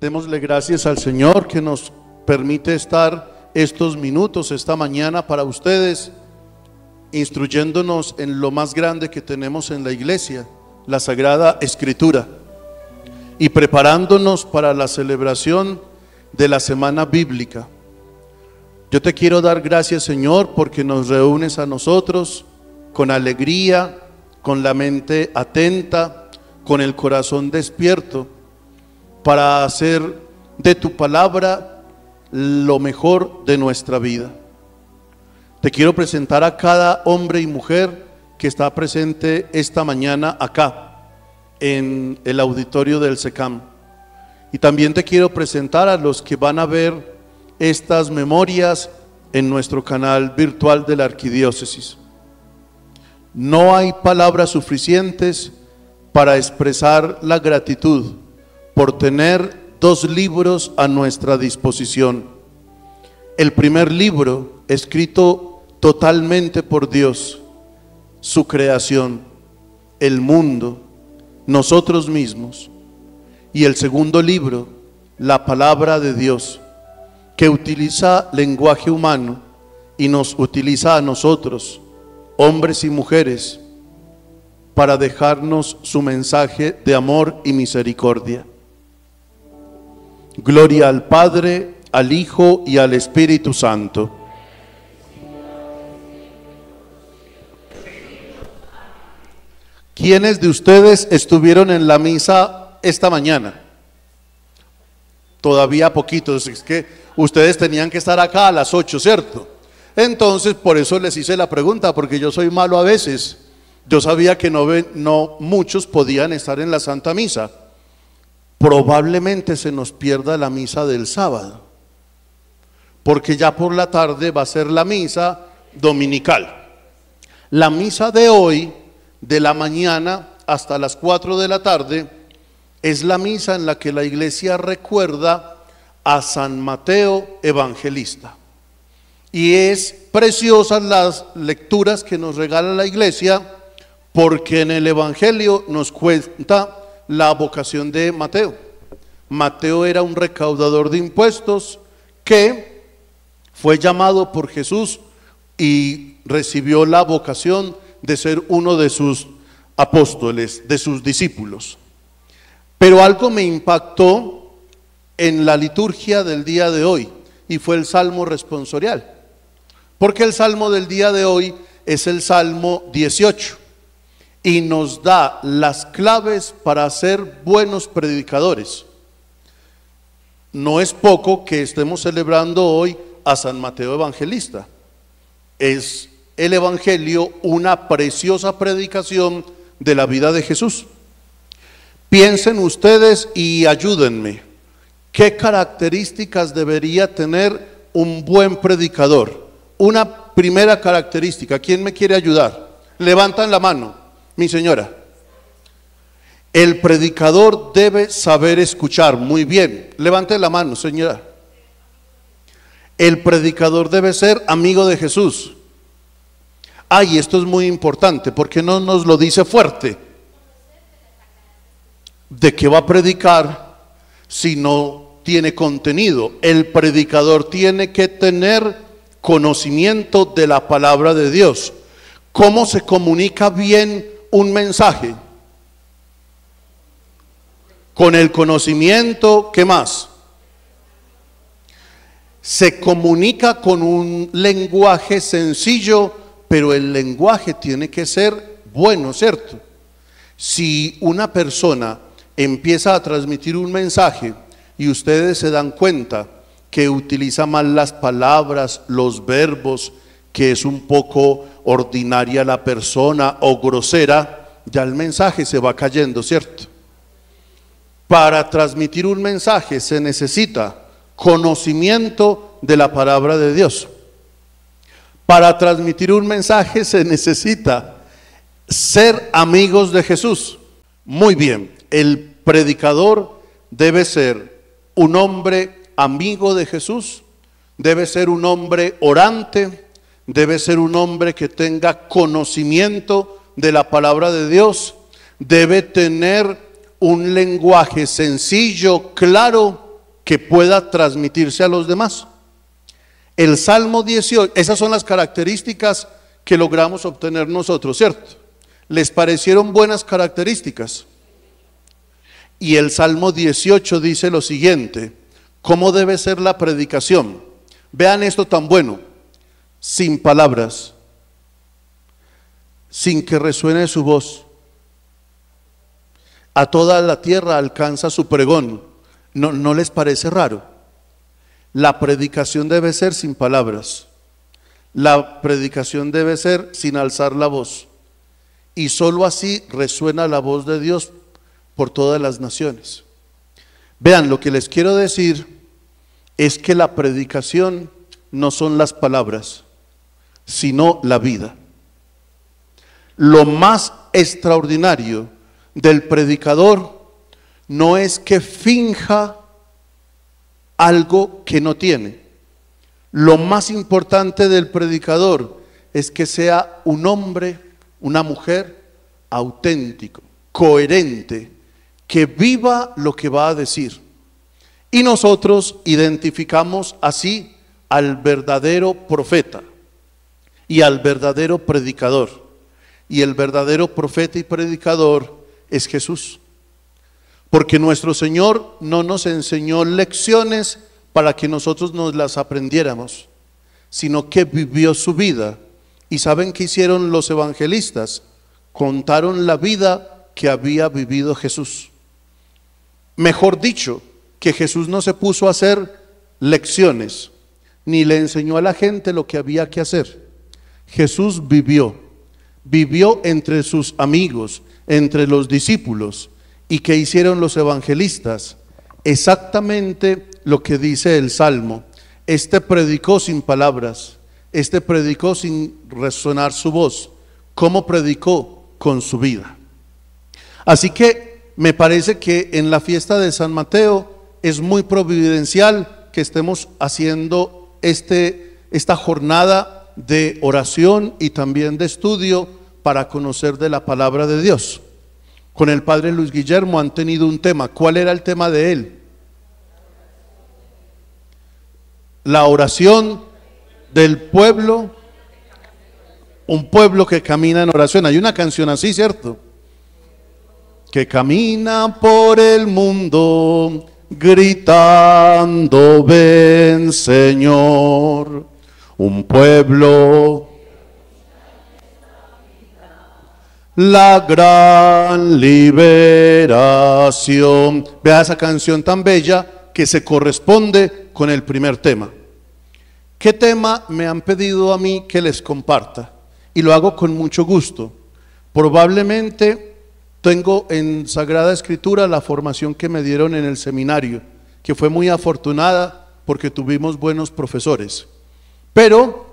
Démosle gracias al Señor que nos permite estar estos minutos, esta mañana para ustedes, instruyéndonos en lo más grande que tenemos en la iglesia, la Sagrada Escritura, y preparándonos para la celebración de la Semana Bíblica. Yo te quiero dar gracias, Señor, porque nos reúnes a nosotros con alegría, con la mente atenta, con el corazón despierto para hacer de tu palabra lo mejor de nuestra vida. Te quiero presentar a cada hombre y mujer que está presente esta mañana acá, en el auditorio del SECAM. Y también te quiero presentar a los que van a ver estas memorias en nuestro canal virtual de la Arquidiócesis. No hay palabras suficientes para expresar la gratitud por tener dos libros a nuestra disposición. El primer libro, escrito totalmente por Dios, su creación, el mundo, nosotros mismos. Y el segundo libro, la palabra de Dios, que utiliza lenguaje humano y nos utiliza a nosotros, hombres y mujeres, para dejarnos su mensaje de amor y misericordia. Gloria al Padre, al Hijo y al Espíritu Santo. ¿Quiénes de ustedes estuvieron en la misa esta mañana? Todavía poquitos, es que ustedes tenían que estar acá a las 8, ¿cierto? Entonces, por eso les hice la pregunta, porque yo soy malo a veces. Yo sabía que no, no muchos podían estar en la Santa Misa probablemente se nos pierda la misa del sábado, porque ya por la tarde va a ser la misa dominical. La misa de hoy, de la mañana hasta las 4 de la tarde, es la misa en la que la iglesia recuerda a San Mateo Evangelista. Y es preciosas las lecturas que nos regala la iglesia, porque en el Evangelio nos cuenta la vocación de Mateo. Mateo era un recaudador de impuestos que fue llamado por Jesús y recibió la vocación de ser uno de sus apóstoles, de sus discípulos. Pero algo me impactó en la liturgia del día de hoy y fue el salmo responsorial. Porque el salmo del día de hoy es el salmo 18 y nos da las claves para ser buenos predicadores. No es poco que estemos celebrando hoy a San Mateo Evangelista. Es el Evangelio una preciosa predicación de la vida de Jesús. Piensen ustedes y ayúdenme. ¿Qué características debería tener un buen predicador? Una primera característica. ¿Quién me quiere ayudar? Levantan la mano mi señora. El predicador debe saber escuchar. Muy bien. Levante la mano, señora. El predicador debe ser amigo de Jesús. Ay, esto es muy importante porque no nos lo dice fuerte. ¿De qué va a predicar si no tiene contenido? El predicador tiene que tener conocimiento de la palabra de Dios. ¿Cómo se comunica bien un mensaje. Con el conocimiento, ¿qué más? Se comunica con un lenguaje sencillo, pero el lenguaje tiene que ser bueno, ¿cierto? Si una persona empieza a transmitir un mensaje y ustedes se dan cuenta que utiliza mal las palabras, los verbos, que es un poco ordinaria la persona o grosera, ya el mensaje se va cayendo, ¿cierto? Para transmitir un mensaje se necesita conocimiento de la palabra de Dios. Para transmitir un mensaje se necesita ser amigos de Jesús. Muy bien, el predicador debe ser un hombre amigo de Jesús, debe ser un hombre orante, debe ser un hombre que tenga conocimiento de la palabra de Dios, debe tener un lenguaje sencillo, claro, que pueda transmitirse a los demás. El Salmo 18, esas son las características que logramos obtener nosotros, ¿cierto? ¿Les parecieron buenas características? Y el Salmo 18 dice lo siguiente, ¿cómo debe ser la predicación? Vean esto tan bueno sin palabras, sin que resuene su voz. A toda la tierra alcanza su pregón. ¿No, les parece raro? La predicación debe ser sin palabras. La predicación debe ser sin alzar la voz. Y sólo así resuena la voz de Dios por todas las naciones. Vean, lo que les quiero decir es que la predicación no son las palabras sino la vida. Lo más extraordinario del predicador no es que finja algo que no tiene. Lo más importante del predicador es que sea un hombre, una mujer auténtico, coherente, que viva lo que va a decir. Y nosotros identificamos así al verdadero profeta y al verdadero predicador. Y el verdadero profeta y predicador es Jesús. Porque nuestro Señor no nos enseñó lecciones para que nosotros nos las aprendiéramos, sino que vivió su vida. ¿Y saben que hicieron los evangelistas? Contaron la vida que había vivido Jesús. Mejor dicho, que Jesús no se puso a hacer lecciones, ni le enseñó a la gente lo que había que hacer Jesús vivió, vivió entre sus amigos, entre los discípulos, y que hicieron los evangelistas. Exactamente lo que dice el Salmo. Este predicó sin palabras, este predicó sin resonar su voz. como predicó? Con su vida. Así que me parece que en la fiesta de San Mateo es muy providencial que estemos haciendo este, esta jornada de oración y también de estudio para conocer de la palabra de Dios. Con el padre Luis Guillermo han tenido un tema. ¿Cuál era el tema de él? La oración del pueblo, un pueblo que camina en oración. Hay una canción así, ¿cierto? Que camina por el mundo gritando, ven Señor un pueblo. La gran liberación. Vea esa canción tan bella que se corresponde con el primer tema. ¿Qué tema me han pedido a mí que les comparta? Y lo hago con mucho gusto. Probablemente tengo en Sagrada Escritura la formación que me dieron en el seminario, que fue muy afortunada porque tuvimos buenos profesores pero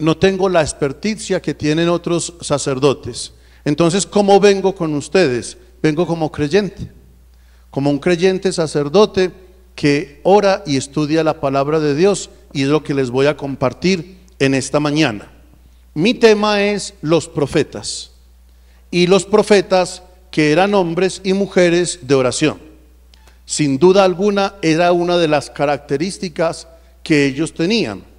no tengo la experticia que tienen otros sacerdotes. Entonces, ¿cómo vengo con ustedes? Vengo como creyente, como un creyente sacerdote que ora y estudia la palabra de Dios y es lo que les voy a compartir en esta mañana. Mi tema es los profetas y los profetas que eran hombres y mujeres de oración. Sin duda alguna era una de las características que ellos tenían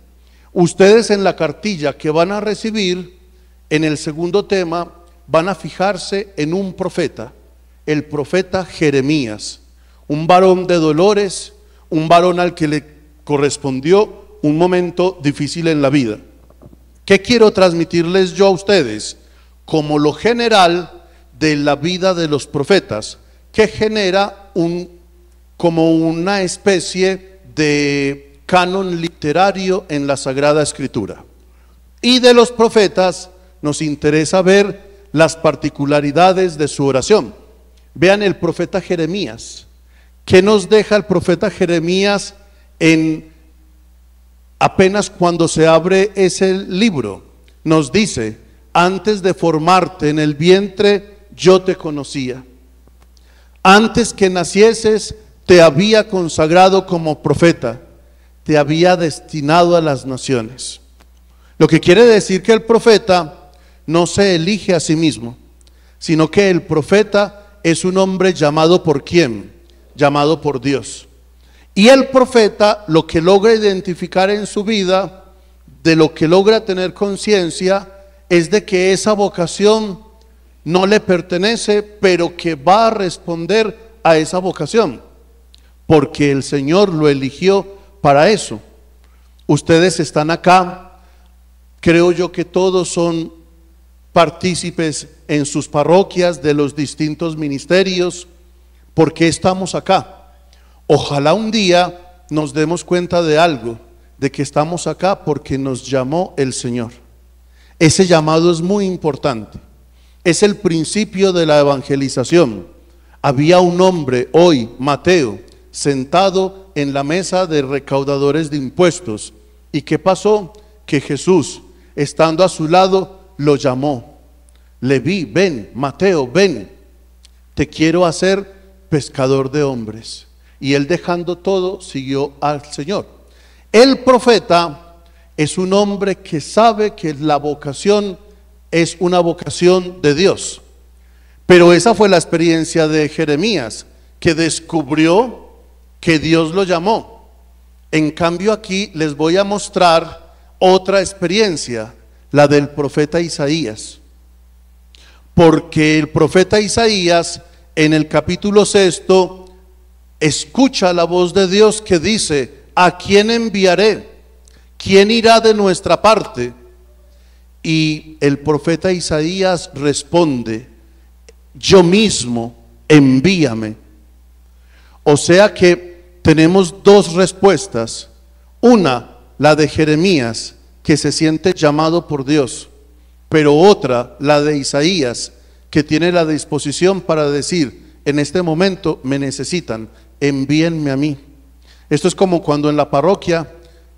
Ustedes en la cartilla que van a recibir, en el segundo tema, van a fijarse en un profeta, el profeta Jeremías, un varón de dolores, un varón al que le correspondió un momento difícil en la vida. ¿Qué quiero transmitirles yo a ustedes? Como lo general de la vida de los profetas, que genera un, como una especie de canon literario en la Sagrada Escritura. Y de los profetas nos interesa ver las particularidades de su oración. Vean el profeta Jeremías. ¿Qué nos deja el profeta Jeremías en apenas cuando se abre ese libro? Nos dice, antes de formarte en el vientre, yo te conocía. Antes que nacieses, te había consagrado como profeta te había destinado a las naciones. Lo que quiere decir que el profeta no se elige a sí mismo, sino que el profeta es un hombre llamado por quién? Llamado por Dios. Y el profeta lo que logra identificar en su vida, de lo que logra tener conciencia, es de que esa vocación no le pertenece, pero que va a responder a esa vocación, porque el Señor lo eligió para eso. Ustedes están acá, creo yo que todos son partícipes en sus parroquias de los distintos ministerios, porque estamos acá. Ojalá un día nos demos cuenta de algo, de que estamos acá porque nos llamó el Señor. Ese llamado es muy importante. Es el principio de la evangelización. Había un hombre hoy, Mateo, sentado en la mesa de recaudadores de impuestos. ¿Y qué pasó? Que Jesús, estando a su lado, lo llamó. vi: ven, Mateo, ven, te quiero hacer pescador de hombres. Y él dejando todo, siguió al Señor. El profeta es un hombre que sabe que la vocación es una vocación de Dios. Pero esa fue la experiencia de Jeremías, que descubrió que Dios lo llamó. En cambio aquí les voy a mostrar otra experiencia, la del profeta Isaías. Porque el profeta Isaías en el capítulo sexto escucha la voz de Dios que dice, ¿a quién enviaré? ¿Quién irá de nuestra parte? Y el profeta Isaías responde, yo mismo, envíame. O sea que tenemos dos respuestas. Una, la de Jeremías, que se siente llamado por Dios, pero otra, la de Isaías, que tiene la disposición para decir, en este momento me necesitan, envíenme a mí. Esto es como cuando en la parroquia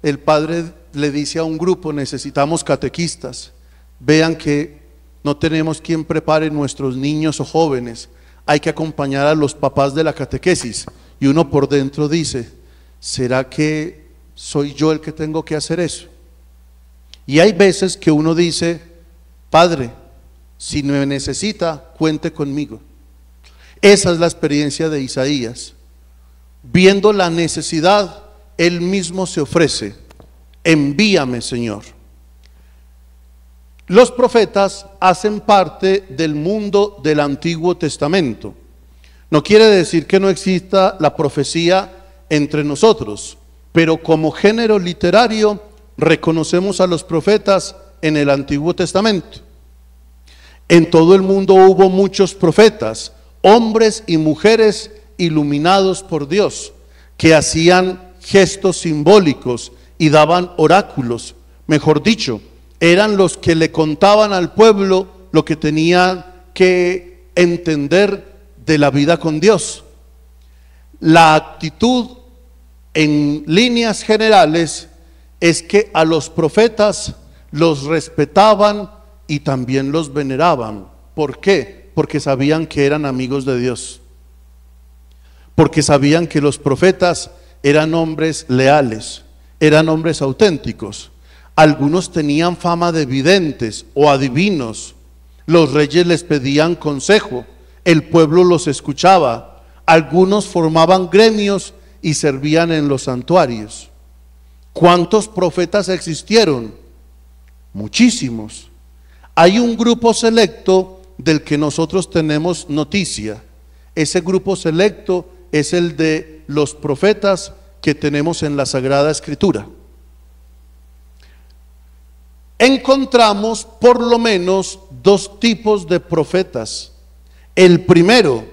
el padre le dice a un grupo, necesitamos catequistas, vean que no tenemos quien prepare nuestros niños o jóvenes, hay que acompañar a los papás de la catequesis. Y uno por dentro dice, ¿será que soy yo el que tengo que hacer eso? Y hay veces que uno dice, Padre, si me necesita, cuente conmigo. Esa es la experiencia de Isaías. Viendo la necesidad, él mismo se ofrece. Envíame, Señor. Los profetas hacen parte del mundo del Antiguo Testamento. No quiere decir que no exista la profecía entre nosotros, pero como género literario reconocemos a los profetas en el Antiguo Testamento. En todo el mundo hubo muchos profetas, hombres y mujeres iluminados por Dios, que hacían gestos simbólicos y daban oráculos. Mejor dicho, eran los que le contaban al pueblo lo que tenían que entender de la vida con Dios. La actitud en líneas generales es que a los profetas los respetaban y también los veneraban. ¿Por qué? Porque sabían que eran amigos de Dios. Porque sabían que los profetas eran hombres leales, eran hombres auténticos. Algunos tenían fama de videntes o adivinos. Los reyes les pedían consejo el pueblo los escuchaba. Algunos formaban gremios y servían en los santuarios. ¿Cuántos profetas existieron? Muchísimos. Hay un grupo selecto del que nosotros tenemos noticia. Ese grupo selecto es el de los profetas que tenemos en la Sagrada Escritura. Encontramos por lo menos dos tipos de profetas el primero,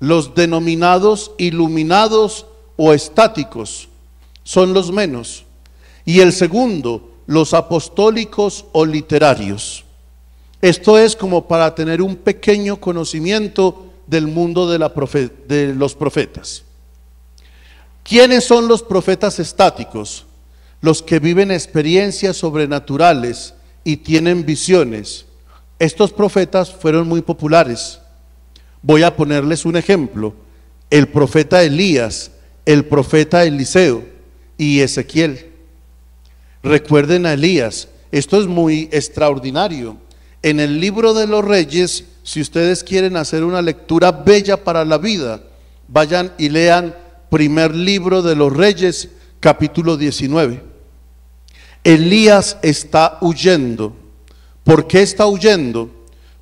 los denominados iluminados o estáticos, son los menos. Y el segundo, los apostólicos o literarios. Esto es como para tener un pequeño conocimiento del mundo de, la de los profetas. ¿Quiénes son los profetas estáticos? Los que viven experiencias sobrenaturales y tienen visiones. Estos profetas fueron muy populares Voy a ponerles un ejemplo. El profeta Elías, el profeta Eliseo y Ezequiel. Recuerden a Elías. Esto es muy extraordinario. En el libro de los reyes, si ustedes quieren hacer una lectura bella para la vida, vayan y lean primer libro de los reyes, capítulo 19. Elías está huyendo. ¿Por qué está huyendo?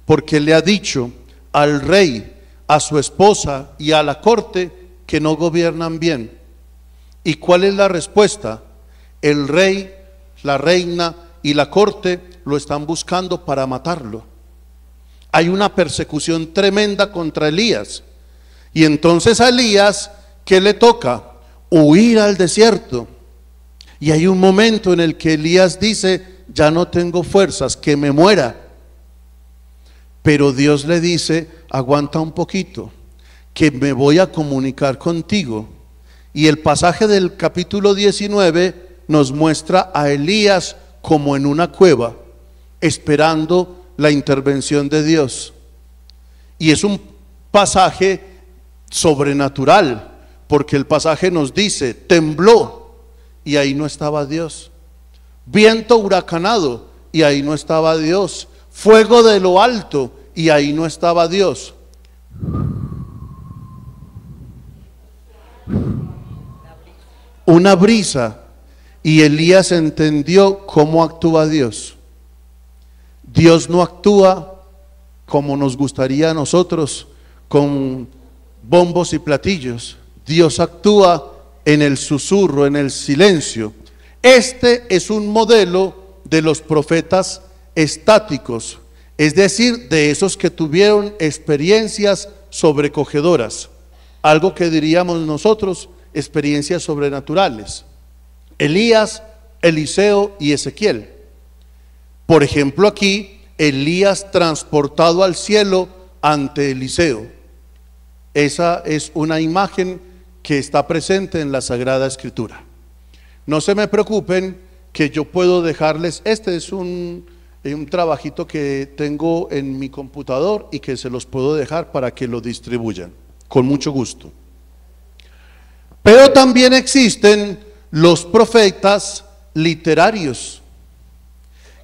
Porque le ha dicho al rey, a su esposa y a la corte que no gobiernan bien. ¿Y cuál es la respuesta? El rey, la reina y la corte lo están buscando para matarlo. Hay una persecución tremenda contra Elías. Y entonces a Elías, ¿qué le toca? Huir al desierto. Y hay un momento en el que Elías dice, ya no tengo fuerzas, que me muera. Pero Dios le dice, aguanta un poquito, que me voy a comunicar contigo. Y el pasaje del capítulo 19 nos muestra a Elías como en una cueva, esperando la intervención de Dios. Y es un pasaje sobrenatural, porque el pasaje nos dice, tembló y ahí no estaba Dios. Viento huracanado y ahí no estaba Dios fuego de lo alto, y ahí no estaba Dios. Una brisa, y Elías entendió cómo actúa Dios. Dios no actúa como nos gustaría a nosotros, con bombos y platillos. Dios actúa en el susurro, en el silencio. Este es un modelo de los profetas estáticos, es decir, de esos que tuvieron experiencias sobrecogedoras, algo que diríamos nosotros experiencias sobrenaturales. Elías, Eliseo y Ezequiel. Por ejemplo, aquí Elías transportado al cielo ante Eliseo. Esa es una imagen que está presente en la Sagrada Escritura. No se me preocupen que yo puedo dejarles, este es un, hay un trabajito que tengo en mi computador y que se los puedo dejar para que lo distribuyan, con mucho gusto. Pero también existen los profetas literarios.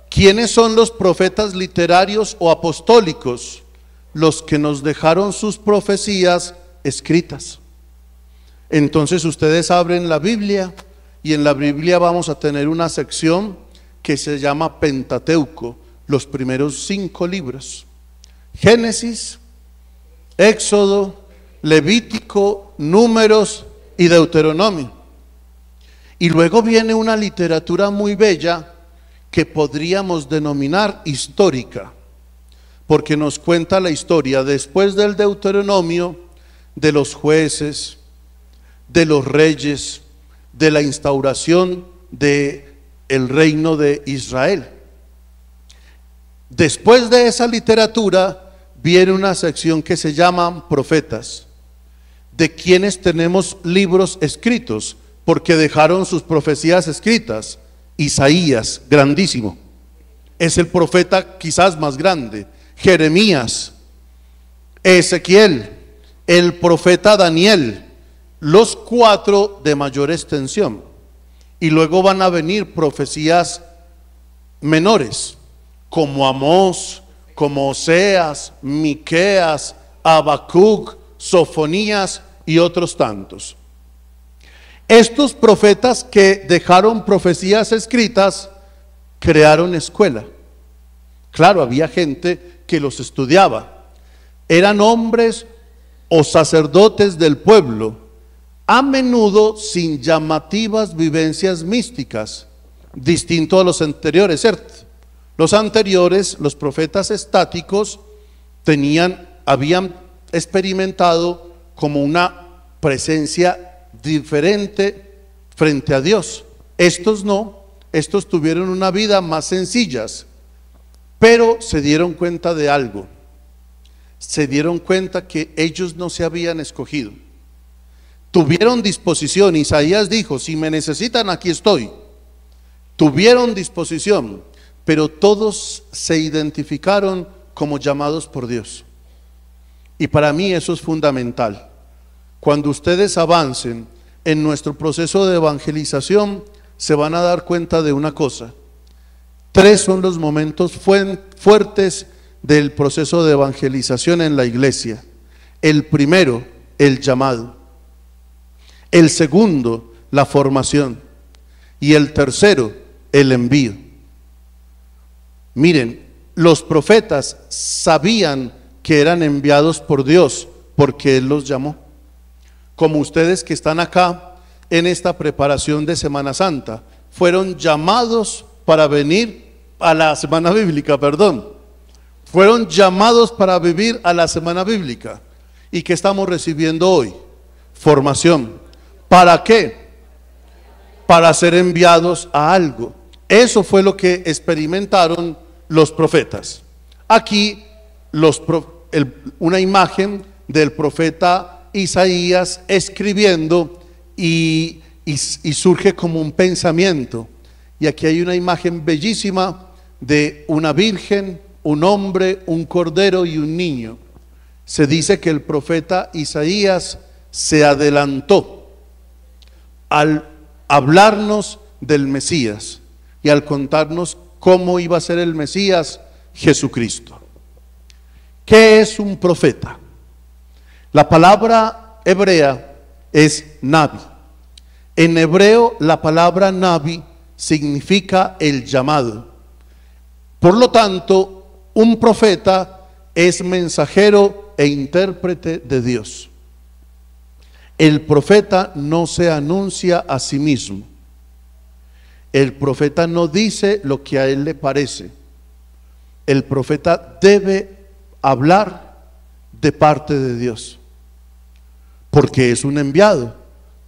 ¿Quiénes son los profetas literarios o apostólicos? Los que nos dejaron sus profecías escritas. Entonces ustedes abren la Biblia y en la Biblia vamos a tener una sección que se llama Pentateuco, los primeros cinco libros. Génesis, Éxodo, Levítico, Números y Deuteronomio. Y luego viene una literatura muy bella que podríamos denominar histórica, porque nos cuenta la historia después del Deuteronomio de los jueces, de los reyes, de la instauración de el reino de Israel. Después de esa literatura viene una sección que se llaman profetas, de quienes tenemos libros escritos, porque dejaron sus profecías escritas. Isaías, grandísimo, es el profeta quizás más grande. Jeremías, Ezequiel, el profeta Daniel, los cuatro de mayor extensión. Y luego van a venir profecías menores, como Amós, como Oseas, Miqueas, Abacuc, Sofonías y otros tantos. Estos profetas que dejaron profecías escritas crearon escuela. Claro, había gente que los estudiaba. Eran hombres o sacerdotes del pueblo a menudo sin llamativas vivencias místicas, distinto a los anteriores, ¿cierto? Los anteriores, los profetas estáticos, tenían, habían experimentado como una presencia diferente frente a Dios. Estos no, estos tuvieron una vida más sencillas, pero se dieron cuenta de algo. Se dieron cuenta que ellos no se habían escogido Tuvieron disposición. Isaías dijo, si me necesitan, aquí estoy. Tuvieron disposición, pero todos se identificaron como llamados por Dios. Y para mí eso es fundamental. Cuando ustedes avancen en nuestro proceso de evangelización, se van a dar cuenta de una cosa. Tres son los momentos fuertes del proceso de evangelización en la iglesia. El primero, el llamado. El segundo, la formación. Y el tercero, el envío. Miren, los profetas sabían que eran enviados por Dios porque Él los llamó. Como ustedes que están acá en esta preparación de Semana Santa, fueron llamados para venir a la Semana Bíblica, perdón. Fueron llamados para vivir a la Semana Bíblica. ¿Y que estamos recibiendo hoy? Formación. ¿Para qué? Para ser enviados a algo. Eso fue lo que experimentaron los profetas. Aquí los una imagen del profeta Isaías escribiendo y, y surge como un pensamiento. Y aquí hay una imagen bellísima de una virgen, un hombre, un cordero y un niño. Se dice que el profeta Isaías se adelantó al hablarnos del Mesías y al contarnos cómo iba a ser el Mesías Jesucristo. ¿Qué es un profeta? La palabra hebrea es nabi. En hebreo la palabra nabi significa el llamado. Por lo tanto, un profeta es mensajero e intérprete de Dios. El profeta no se anuncia a sí mismo. El profeta no dice lo que a él le parece. El profeta debe hablar de parte de Dios. Porque es un enviado,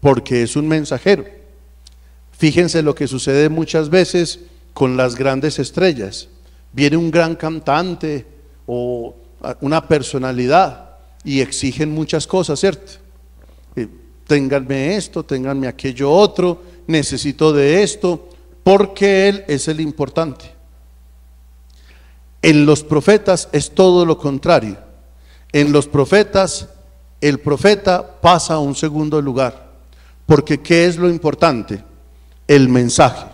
porque es un mensajero. Fíjense lo que sucede muchas veces con las grandes estrellas. Viene un gran cantante o una personalidad y exigen muchas cosas, ¿cierto? Eh, ténganme esto, ténganme aquello otro, necesito de esto, porque Él es el importante. En los profetas es todo lo contrario. En los profetas, el profeta pasa a un segundo lugar, porque ¿qué es lo importante? El mensaje.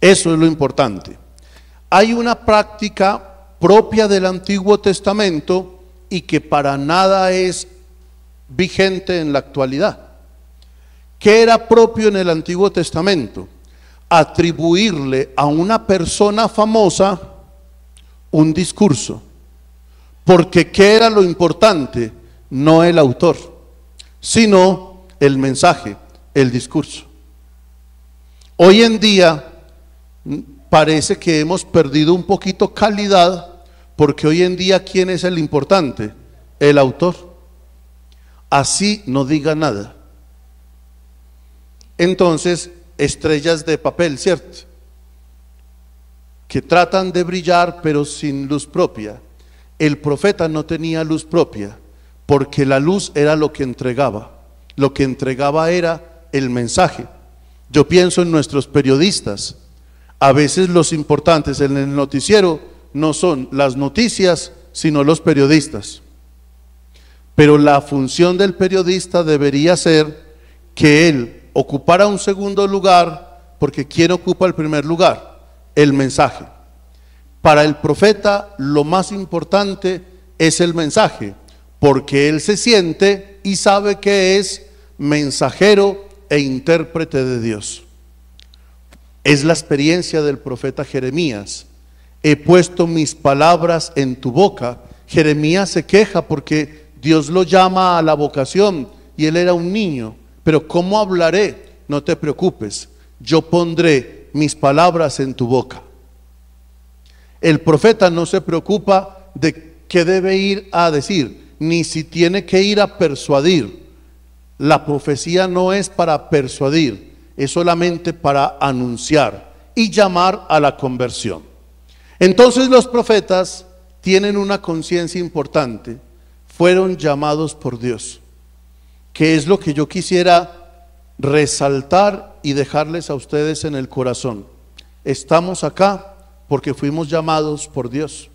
Eso es lo importante. Hay una práctica propia del Antiguo Testamento y que para nada es vigente en la actualidad, que era propio en el Antiguo Testamento, atribuirle a una persona famosa un discurso, porque ¿qué era lo importante? No el autor, sino el mensaje, el discurso. Hoy en día parece que hemos perdido un poquito calidad porque hoy en día ¿quién es el importante? El autor así no diga nada. Entonces, estrellas de papel, ¿cierto? Que tratan de brillar pero sin luz propia. El profeta no tenía luz propia porque la luz era lo que entregaba. Lo que entregaba era el mensaje. Yo pienso en nuestros periodistas. A veces los importantes en el noticiero no son las noticias, sino los periodistas. Pero la función del periodista debería ser que él ocupara un segundo lugar porque ¿quién ocupa el primer lugar? El mensaje. Para el profeta lo más importante es el mensaje, porque él se siente y sabe que es mensajero e intérprete de Dios. Es la experiencia del profeta Jeremías. He puesto mis palabras en tu boca. Jeremías se queja porque Dios lo llama a la vocación y él era un niño. Pero ¿cómo hablaré? No te preocupes, yo pondré mis palabras en tu boca. El profeta no se preocupa de qué debe ir a decir, ni si tiene que ir a persuadir. La profecía no es para persuadir, es solamente para anunciar y llamar a la conversión. Entonces los profetas tienen una conciencia importante fueron llamados por Dios, que es lo que yo quisiera resaltar y dejarles a ustedes en el corazón. Estamos acá porque fuimos llamados por Dios.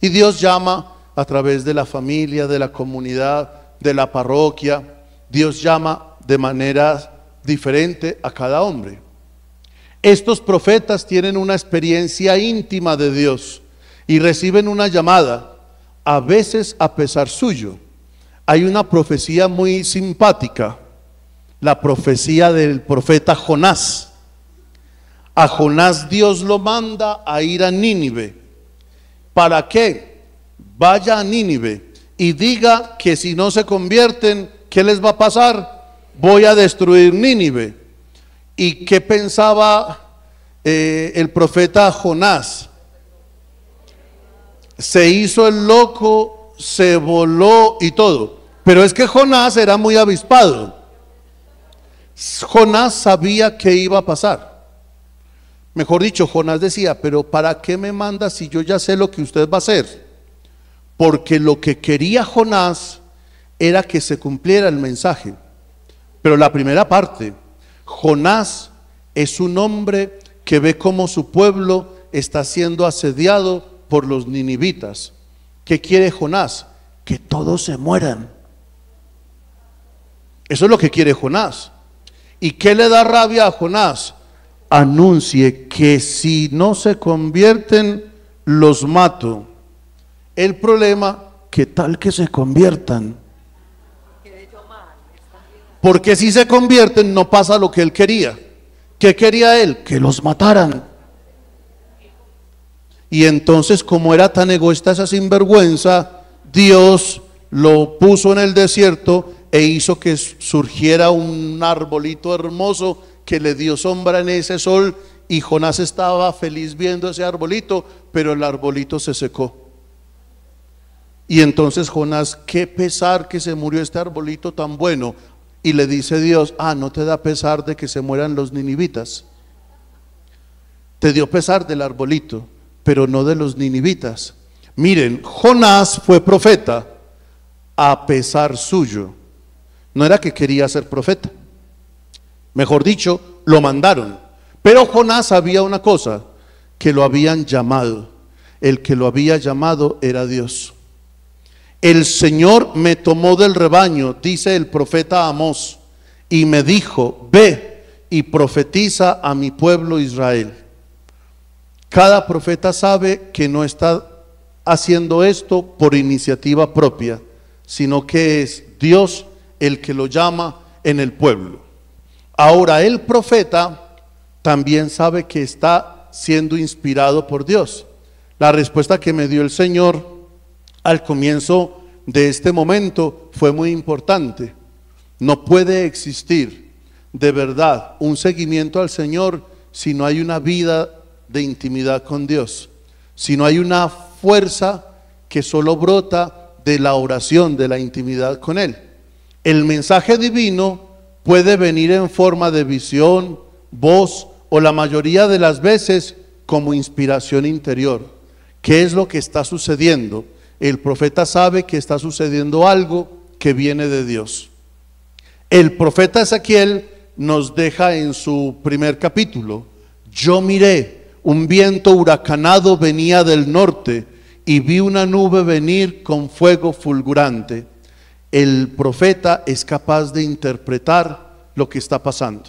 Y Dios llama a través de la familia, de la comunidad, de la parroquia. Dios llama de manera diferente a cada hombre. Estos profetas tienen una experiencia íntima de Dios y reciben una llamada a veces a pesar suyo. Hay una profecía muy simpática, la profecía del profeta Jonás. A Jonás Dios lo manda a ir a Nínive. ¿Para qué? Vaya a Nínive y diga que si no se convierten, ¿qué les va a pasar? Voy a destruir Nínive. ¿Y qué pensaba eh, el profeta Jonás? se hizo el loco, se voló y todo. Pero es que Jonás era muy avispado. Jonás sabía que iba a pasar. Mejor dicho, Jonás decía, pero ¿para qué me manda si yo ya sé lo que usted va a hacer? Porque lo que quería Jonás era que se cumpliera el mensaje. Pero la primera parte, Jonás es un hombre que ve cómo su pueblo está siendo asediado por los ninivitas. ¿Qué quiere Jonás? Que todos se mueran. Eso es lo que quiere Jonás. ¿Y qué le da rabia a Jonás? Anuncie que si no se convierten, los mato. El problema, que tal que se conviertan. Porque si se convierten, no pasa lo que él quería. ¿Qué quería él? Que los mataran. Y entonces, como era tan egoísta esa sinvergüenza, Dios lo puso en el desierto e hizo que surgiera un arbolito hermoso que le dio sombra en ese sol. Y Jonás estaba feliz viendo ese arbolito, pero el arbolito se secó. Y entonces Jonás, qué pesar que se murió este arbolito tan bueno. Y le dice Dios, ah, no te da pesar de que se mueran los ninivitas. Te dio pesar del arbolito pero no de los ninivitas. Miren, Jonás fue profeta a pesar suyo. No era que quería ser profeta. Mejor dicho, lo mandaron. Pero Jonás sabía una cosa, que lo habían llamado. El que lo había llamado era Dios. El Señor me tomó del rebaño, dice el profeta Amós, y me dijo, ve y profetiza a mi pueblo Israel. Cada profeta sabe que no está haciendo esto por iniciativa propia, sino que es Dios el que lo llama en el pueblo. Ahora el profeta también sabe que está siendo inspirado por Dios. La respuesta que me dio el Señor al comienzo de este momento fue muy importante. No puede existir de verdad un seguimiento al Señor si no hay una vida de intimidad con Dios, sino hay una fuerza que solo brota de la oración, de la intimidad con Él. El mensaje divino puede venir en forma de visión, voz o la mayoría de las veces como inspiración interior. ¿Qué es lo que está sucediendo? El profeta sabe que está sucediendo algo que viene de Dios. El profeta Ezequiel nos deja en su primer capítulo, yo miré un viento huracanado venía del norte y vi una nube venir con fuego fulgurante. El profeta es capaz de interpretar lo que está pasando,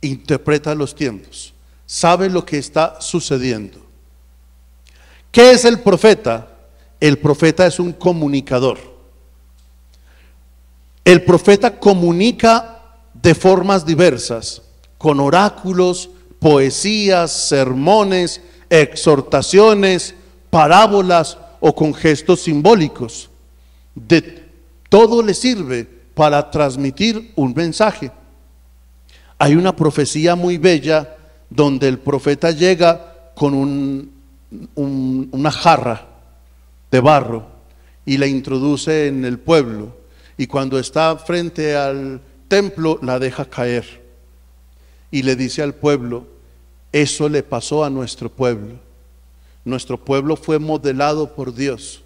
interpreta los tiempos, sabe lo que está sucediendo. ¿Qué es el profeta? El profeta es un comunicador. El profeta comunica de formas diversas, con oráculos, poesías, sermones, exhortaciones, parábolas o con gestos simbólicos. todo le sirve para transmitir un mensaje. Hay una profecía muy bella donde el profeta llega con una jarra de barro y la introduce en el pueblo y cuando está frente al templo la deja caer y le dice al pueblo, eso le pasó a nuestro pueblo. Nuestro pueblo fue modelado por Dios,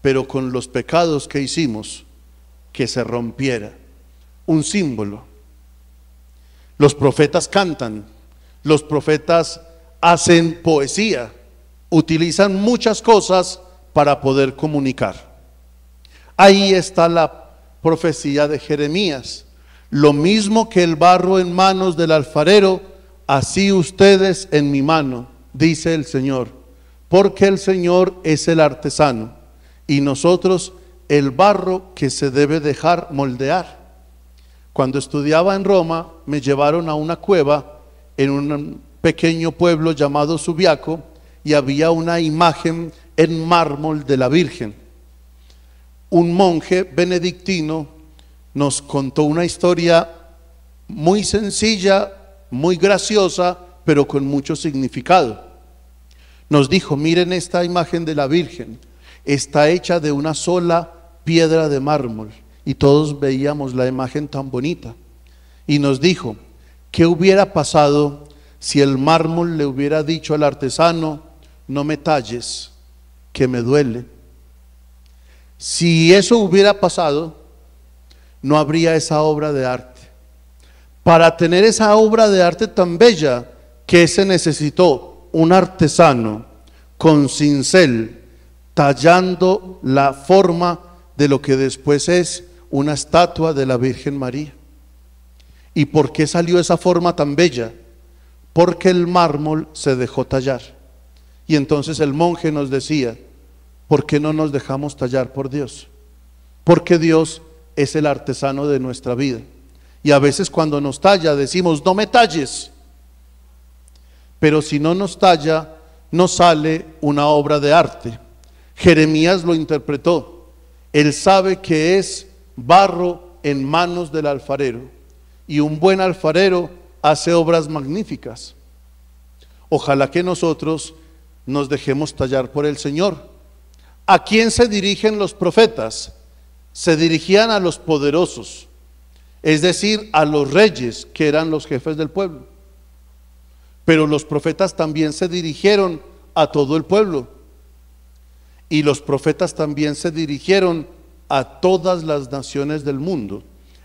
pero con los pecados que hicimos, que se rompiera. Un símbolo. Los profetas cantan, los profetas hacen poesía, utilizan muchas cosas para poder comunicar. Ahí está la profecía de Jeremías. Lo mismo que el barro en manos del alfarero, así ustedes en mi mano, dice el Señor, porque el Señor es el artesano y nosotros el barro que se debe dejar moldear. Cuando estudiaba en Roma, me llevaron a una cueva en un pequeño pueblo llamado Subiaco y había una imagen en mármol de la Virgen. Un monje benedictino nos contó una historia muy sencilla muy graciosa, pero con mucho significado. Nos dijo, miren esta imagen de la Virgen, está hecha de una sola piedra de mármol, y todos veíamos la imagen tan bonita. Y nos dijo, ¿qué hubiera pasado si el mármol le hubiera dicho al artesano, no me talles, que me duele? Si eso hubiera pasado, no habría esa obra de arte para tener esa obra de arte tan bella que se necesitó un artesano con cincel tallando la forma de lo que después es una estatua de la Virgen María. ¿Y por qué salió esa forma tan bella? Porque el mármol se dejó tallar. Y entonces el monje nos decía, ¿por qué no nos dejamos tallar por Dios? Porque Dios es el artesano de nuestra vida. Y a veces cuando nos talla decimos, no me talles. Pero si no nos talla, no sale una obra de arte. Jeremías lo interpretó. Él sabe que es barro en manos del alfarero. Y un buen alfarero hace obras magníficas. Ojalá que nosotros nos dejemos tallar por el Señor. ¿A quién se dirigen los profetas? Se dirigían a los poderosos, es decir, a los reyes que eran los jefes del pueblo. Pero los profetas también se dirigieron a todo el pueblo. Y los profetas también se dirigieron a todas las naciones del mundo.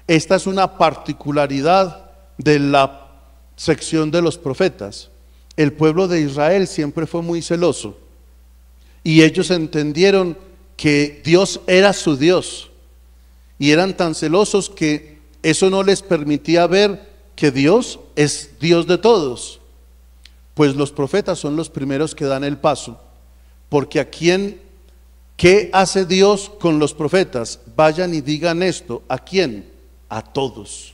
Esta es una particularidad de la sección de los profetas. El pueblo de Israel siempre fue muy celoso y ellos entendieron que Dios era su Dios y eran tan celosos que eso no les permitía ver que Dios es Dios de todos. Pues los profetas son los primeros que dan el paso. Porque a quién, ¿qué hace Dios con los profetas? Vayan y digan esto. ¿A quién? A todos.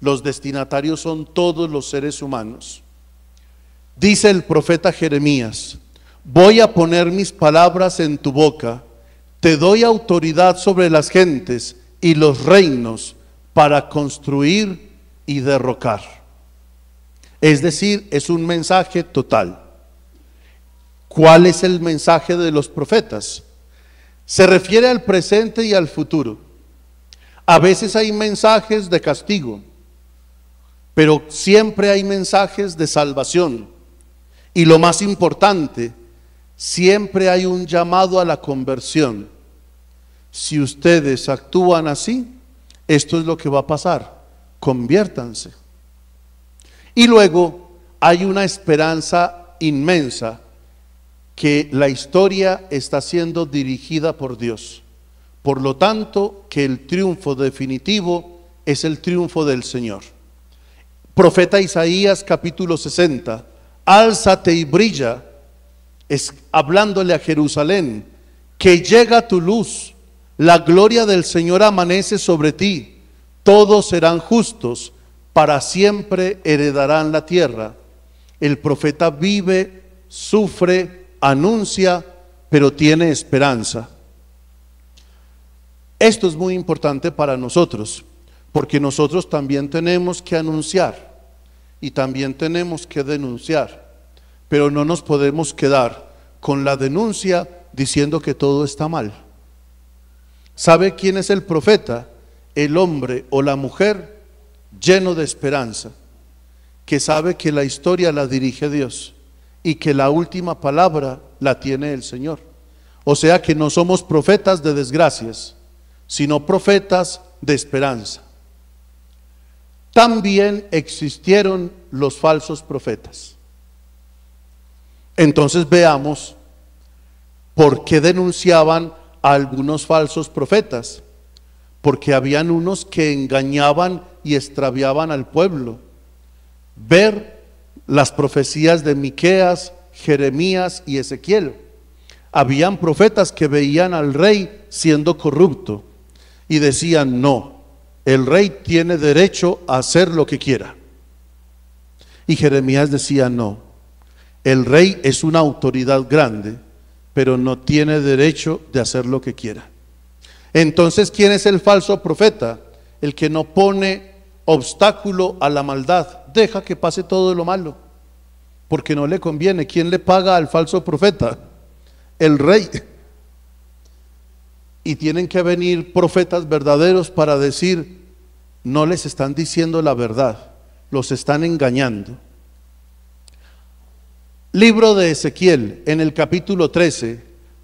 Los destinatarios son todos los seres humanos. Dice el profeta Jeremías, voy a poner mis palabras en tu boca, te doy autoridad sobre las gentes y los reinos para construir y derrocar. Es decir, es un mensaje total. ¿Cuál es el mensaje de los profetas? Se refiere al presente y al futuro. A veces hay mensajes de castigo, pero siempre hay mensajes de salvación. Y lo más importante, siempre hay un llamado a la conversión. Si ustedes actúan así, esto es lo que va a pasar. Conviértanse. Y luego hay una esperanza inmensa que la historia está siendo dirigida por Dios. Por lo tanto, que el triunfo definitivo es el triunfo del Señor. Profeta Isaías capítulo 60, álzate y brilla, es, hablándole a Jerusalén, que llega tu luz la gloria del Señor amanece sobre ti, todos serán justos, para siempre heredarán la tierra. El profeta vive, sufre, anuncia, pero tiene esperanza. Esto es muy importante para nosotros, porque nosotros también tenemos que anunciar y también tenemos que denunciar, pero no nos podemos quedar con la denuncia diciendo que todo está mal ¿Sabe quién es el profeta? El hombre o la mujer lleno de esperanza, que sabe que la historia la dirige Dios y que la última palabra la tiene el Señor. O sea que no somos profetas de desgracias, sino profetas de esperanza. También existieron los falsos profetas. Entonces veamos por qué denunciaban algunos falsos profetas, porque habían unos que engañaban y extraviaban al pueblo. Ver las profecías de Miqueas, Jeremías y Ezequiel. Habían profetas que veían al rey siendo corrupto y decían, "No, el rey tiene derecho a hacer lo que quiera." Y Jeremías decía, "No, el rey es una autoridad grande." pero no tiene derecho de hacer lo que quiera. Entonces, ¿quién es el falso profeta? El que no pone obstáculo a la maldad, deja que pase todo lo malo, porque no le conviene. ¿Quién le paga al falso profeta? El rey. Y tienen que venir profetas verdaderos para decir, no les están diciendo la verdad, los están engañando. Libro de Ezequiel, en el capítulo 13,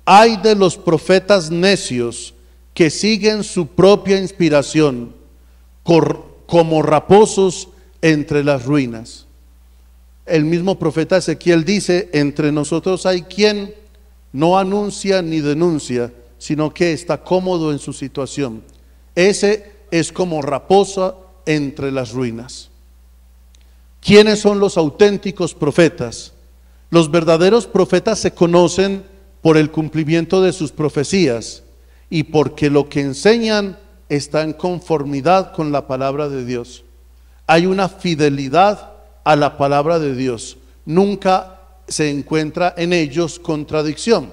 hay de los profetas necios que siguen su propia inspiración como raposos entre las ruinas. El mismo profeta Ezequiel dice, entre nosotros hay quien no anuncia ni denuncia, sino que está cómodo en su situación. Ese es como raposa entre las ruinas. ¿Quiénes son los auténticos profetas? Los verdaderos profetas se conocen por el cumplimiento de sus profecías y porque lo que enseñan está en conformidad con la palabra de Dios. Hay una fidelidad a la palabra de Dios. Nunca se encuentra en ellos contradicción.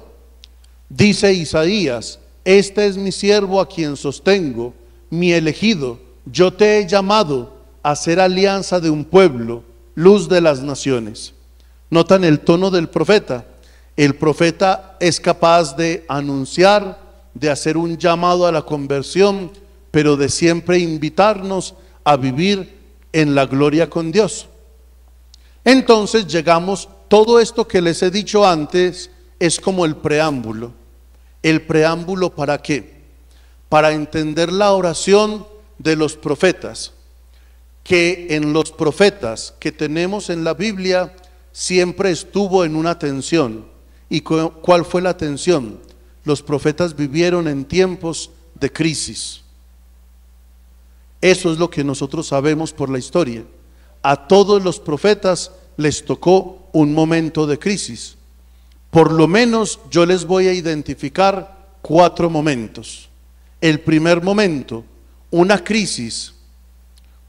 Dice Isaías, este es mi siervo a quien sostengo, mi elegido, yo te he llamado a ser alianza de un pueblo, luz de las naciones. Notan el tono del profeta. El profeta es capaz de anunciar, de hacer un llamado a la conversión, pero de siempre invitarnos a vivir en la gloria con Dios. Entonces llegamos, todo esto que les he dicho antes es como el preámbulo. ¿El preámbulo para qué? Para entender la oración de los profetas, que en los profetas que tenemos en la Biblia siempre estuvo en una tensión. ¿Y cuál fue la tensión? Los profetas vivieron en tiempos de crisis. Eso es lo que nosotros sabemos por la historia. A todos los profetas les tocó un momento de crisis. Por lo menos yo les voy a identificar cuatro momentos. El primer momento, una crisis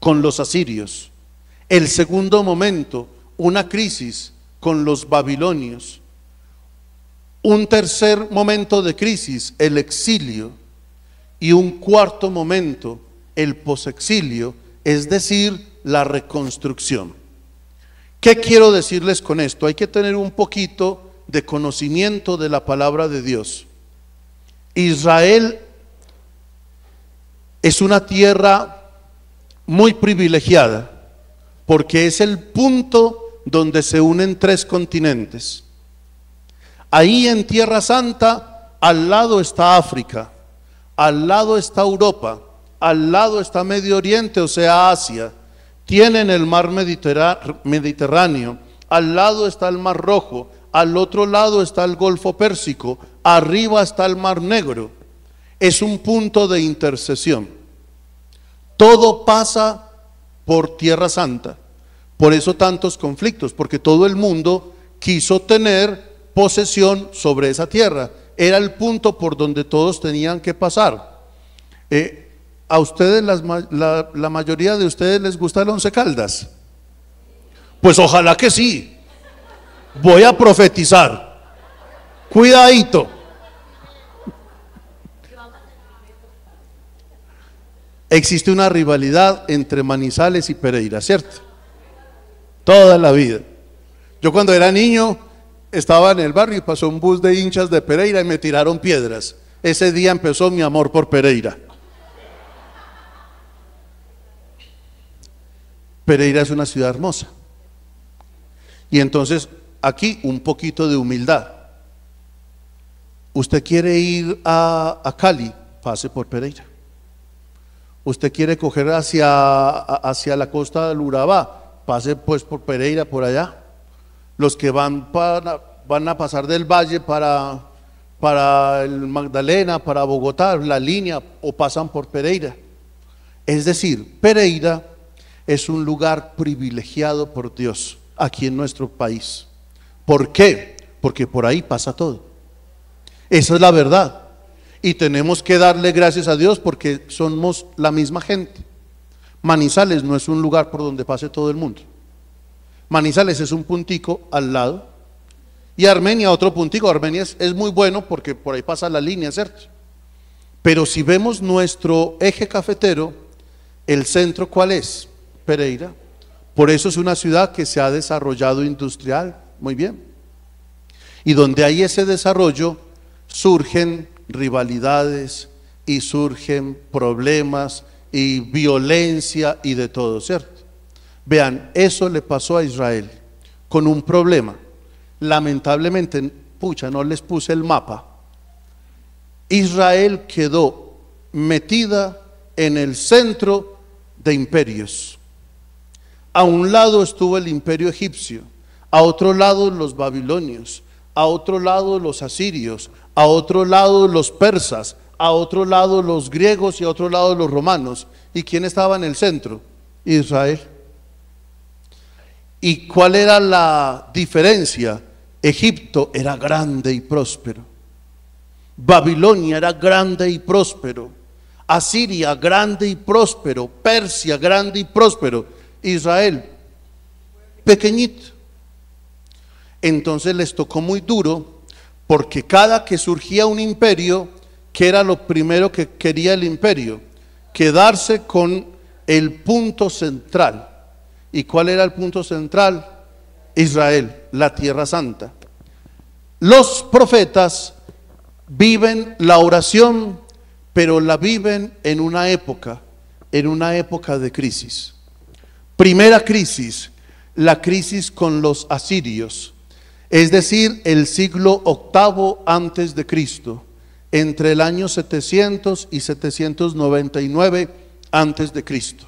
con los asirios. El segundo momento, una crisis con los babilonios. Un tercer momento de crisis, el exilio. Y un cuarto momento, el posexilio, es decir, la reconstrucción. ¿Qué quiero decirles con esto? Hay que tener un poquito de conocimiento de la palabra de Dios. Israel es una tierra muy privilegiada porque es el punto donde se unen tres continentes. Ahí en Tierra Santa, al lado está África, al lado está Europa, al lado está Medio Oriente, o sea, Asia. Tienen el mar Mediterráneo, al lado está el mar Rojo, al otro lado está el Golfo Pérsico, arriba está el mar Negro. Es un punto de intercesión. Todo pasa por Tierra Santa. Por eso tantos conflictos, porque todo el mundo quiso tener posesión sobre esa tierra. Era el punto por donde todos tenían que pasar. Eh, ¿A ustedes, la, la, mayoría de ustedes les gusta el once caldas? Pues ojalá que sí. Voy a profetizar. Cuidadito. Existe una rivalidad entre Manizales y Pereira, ¿cierto? toda la vida. Yo cuando era niño estaba en el barrio y pasó un bus de hinchas de Pereira y me tiraron piedras. Ese día empezó mi amor por Pereira. Pereira es una ciudad hermosa. Y entonces aquí un poquito de humildad. Usted quiere ir a, Cali, pase por Pereira. Usted quiere coger hacia, hacia la costa del Urabá, pase pues por Pereira, por allá. Los que van, para, van a pasar del valle para, para el Magdalena, para Bogotá, la línea, o pasan por Pereira. Es decir, Pereira es un lugar privilegiado por Dios aquí en nuestro país. ¿Por qué? Porque por ahí pasa todo. Esa es la verdad. Y tenemos que darle gracias a Dios porque somos la misma gente. Manizales no es un lugar por donde pase todo el mundo. Manizales es un puntico al lado y Armenia otro puntico. Armenia es, muy bueno porque por ahí pasa la línea, ¿cierto? Pero si vemos nuestro eje cafetero, el centro cuál es? Pereira. Por eso es una ciudad que se ha desarrollado industrial, muy bien. Y donde hay ese desarrollo surgen rivalidades y surgen problemas y violencia y de todo, ¿cierto? Vean, eso le pasó a Israel con un problema. Lamentablemente, pucha, no les puse el mapa. Israel quedó metida en el centro de imperios. A un lado estuvo el imperio egipcio, a otro lado los babilonios, a otro lado los asirios, a otro lado los persas, a otro lado los griegos y a otro lado los romanos. ¿Y quién estaba en el centro? Israel. ¿Y cuál era la diferencia? Egipto era grande y próspero. Babilonia era grande y próspero. Asiria grande y próspero. Persia grande y próspero. Israel pequeñito. Entonces les tocó muy duro porque cada que surgía un imperio, que era lo primero que quería el imperio, quedarse con el punto central. ¿Y cuál era el punto central? Israel, la tierra santa. Los profetas viven la oración, pero la viven en una época, en una época de crisis. Primera crisis, la crisis con los asirios, es decir, el siglo octavo antes de Cristo entre el año 700 y 799 antes de Cristo.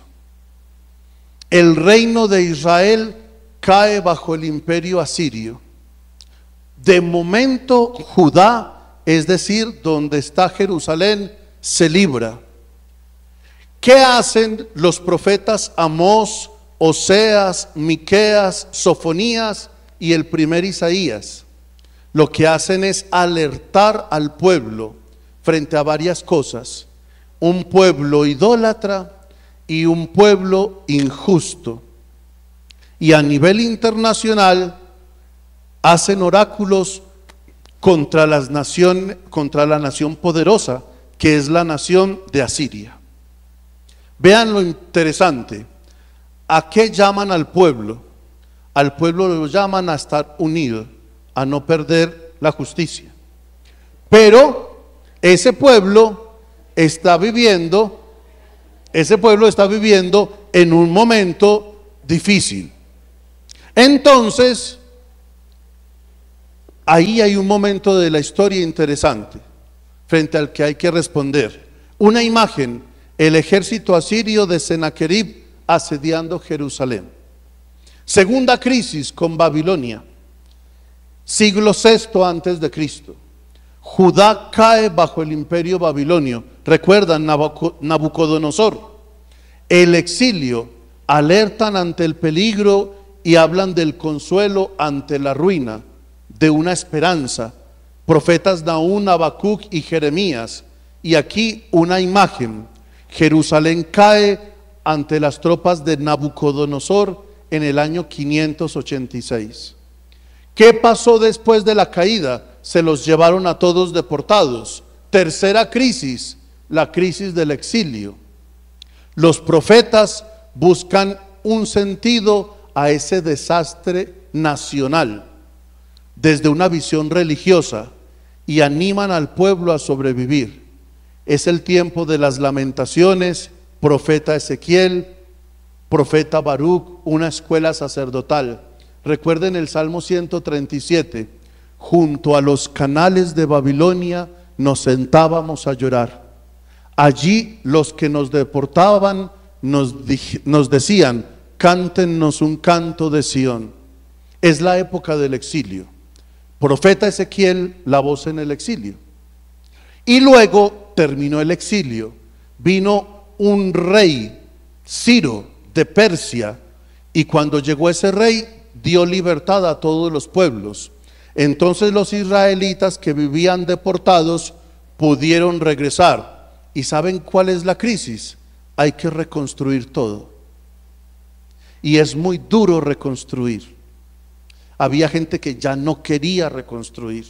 El reino de Israel cae bajo el imperio asirio. De momento Judá, es decir, donde está Jerusalén, se libra. ¿Qué hacen los profetas Amós, Oseas, Miqueas, Sofonías y el primer Isaías? lo que hacen es alertar al pueblo frente a varias cosas. Un pueblo idólatra y un pueblo injusto. Y a nivel internacional hacen oráculos contra, las contra la nación poderosa, que es la nación de Asiria. Vean lo interesante. ¿A qué llaman al pueblo? Al pueblo lo llaman a estar unido a no perder la justicia. Pero ese pueblo está viviendo, ese pueblo está viviendo en un momento difícil. Entonces, ahí hay un momento de la historia interesante frente al que hay que responder. Una imagen, el ejército asirio de Senaquerib asediando Jerusalén. Segunda crisis con Babilonia siglo VI antes de Cristo. Judá cae bajo el imperio babilonio. Recuerdan Nabucodonosor. El exilio alertan ante el peligro y hablan del consuelo ante la ruina, de una esperanza. Profetas Naún, Habacuc y Jeremías. Y aquí una imagen. Jerusalén cae ante las tropas de Nabucodonosor en el año 586. ¿Qué pasó después de la caída? Se los llevaron a todos deportados. Tercera crisis, la crisis del exilio. Los profetas buscan un sentido a ese desastre nacional desde una visión religiosa y animan al pueblo a sobrevivir. Es el tiempo de las lamentaciones, profeta Ezequiel, profeta Baruch, una escuela sacerdotal. Recuerden el Salmo 137, junto a los canales de Babilonia nos sentábamos a llorar. Allí los que nos deportaban nos, decían, cántenos un canto de Sión. Es la época del exilio. Profeta Ezequiel, la voz en el exilio. Y luego terminó el exilio. Vino un rey, Ciro, de Persia, y cuando llegó ese rey, dio libertad a todos los pueblos. Entonces los israelitas que vivían deportados pudieron regresar. ¿Y saben cuál es la crisis? Hay que reconstruir todo. Y es muy duro reconstruir. Había gente que ya no quería reconstruir.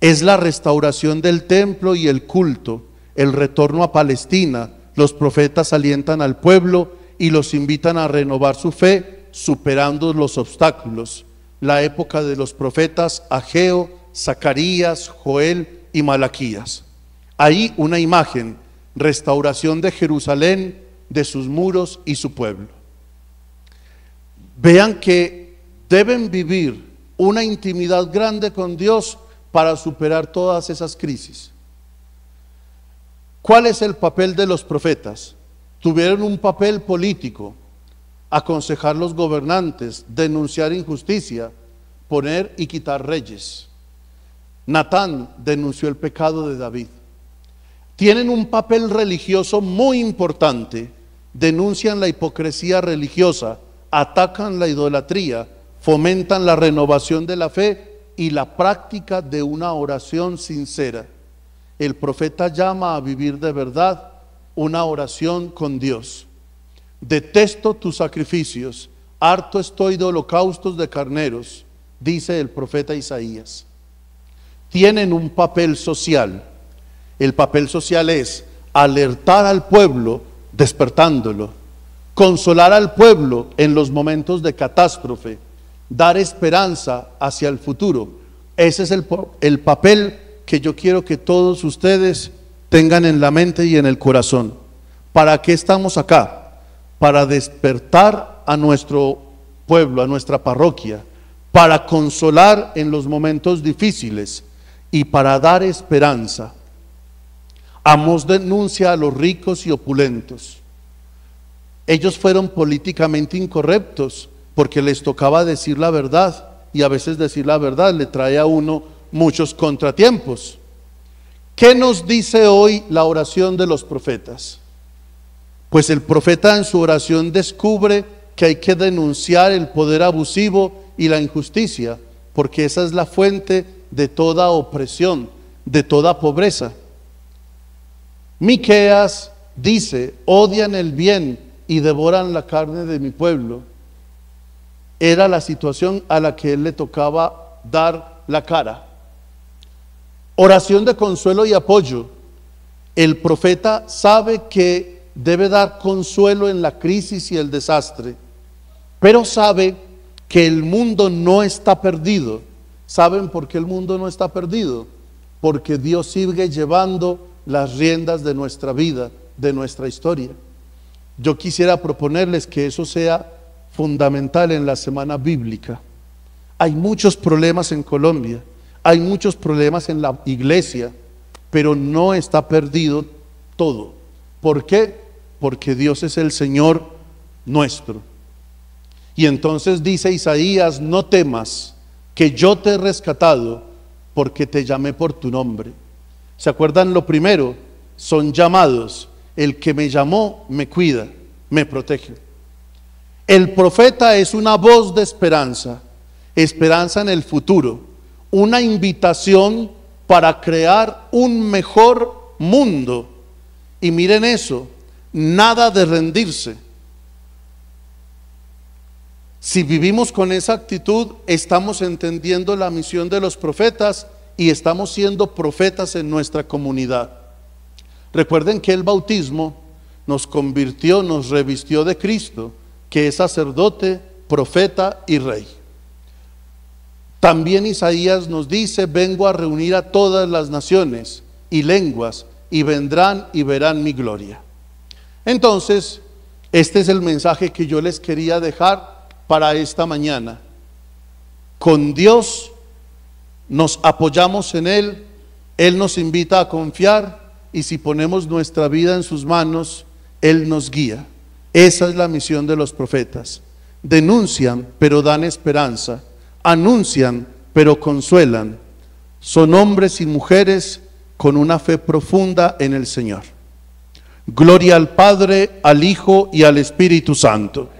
Es la restauración del templo y el culto, el retorno a Palestina. Los profetas alientan al pueblo y los invitan a renovar su fe superando los obstáculos, la época de los profetas Ageo, Zacarías, Joel y Malaquías. Ahí una imagen, restauración de Jerusalén, de sus muros y su pueblo. Vean que deben vivir una intimidad grande con Dios para superar todas esas crisis. ¿Cuál es el papel de los profetas? Tuvieron un papel político, aconsejar los gobernantes, denunciar injusticia, poner y quitar reyes. Natán denunció el pecado de David. Tienen un papel religioso muy importante, denuncian la hipocresía religiosa, atacan la idolatría, fomentan la renovación de la fe y la práctica de una oración sincera. El profeta llama a vivir de verdad una oración con Dios. Detesto tus sacrificios, harto estoy de holocaustos de carneros, dice el profeta Isaías. Tienen un papel social. El papel social es alertar al pueblo despertándolo, consolar al pueblo en los momentos de catástrofe, dar esperanza hacia el futuro. Ese es el, papel que yo quiero que todos ustedes tengan en la mente y en el corazón. ¿Para qué estamos acá? para despertar a nuestro pueblo, a nuestra parroquia, para consolar en los momentos difíciles y para dar esperanza. Amos denuncia a los ricos y opulentos. Ellos fueron políticamente incorrectos porque les tocaba decir la verdad y a veces decir la verdad le trae a uno muchos contratiempos. ¿Qué nos dice hoy la oración de los profetas? Pues el profeta en su oración descubre que hay que denunciar el poder abusivo y la injusticia, porque esa es la fuente de toda opresión, de toda pobreza. Miqueas dice, odian el bien y devoran la carne de mi pueblo. Era la situación a la que él le tocaba dar la cara. Oración de consuelo y apoyo. El profeta sabe que debe dar consuelo en la crisis y el desastre, pero sabe que el mundo no está perdido. ¿Saben por qué el mundo no está perdido? Porque Dios sigue llevando las riendas de nuestra vida, de nuestra historia. Yo quisiera proponerles que eso sea fundamental en la semana bíblica. Hay muchos problemas en Colombia, hay muchos problemas en la iglesia, pero no está perdido todo. ¿Por qué? porque Dios es el Señor nuestro. Y entonces dice Isaías, no temas, que yo te he rescatado, porque te llamé por tu nombre. ¿Se acuerdan lo primero? Son llamados. El que me llamó me cuida, me protege. El profeta es una voz de esperanza, esperanza en el futuro, una invitación para crear un mejor mundo. Y miren eso, nada de rendirse. Si vivimos con esa actitud, estamos entendiendo la misión de los profetas y estamos siendo profetas en nuestra comunidad. Recuerden que el bautismo nos convirtió, nos revistió de Cristo, que es sacerdote, profeta y rey. También Isaías nos dice, vengo a reunir a todas las naciones y lenguas, y vendrán y verán mi gloria. Entonces, este es el mensaje que yo les quería dejar para esta mañana. Con Dios nos apoyamos en Él, Él nos invita a confiar y si ponemos nuestra vida en sus manos, Él nos guía. Esa es la misión de los profetas. Denuncian, pero dan esperanza. Anuncian, pero consuelan. Son hombres y mujeres con una fe profunda en el Señor. Gloria al Padre, al Hijo y al Espíritu Santo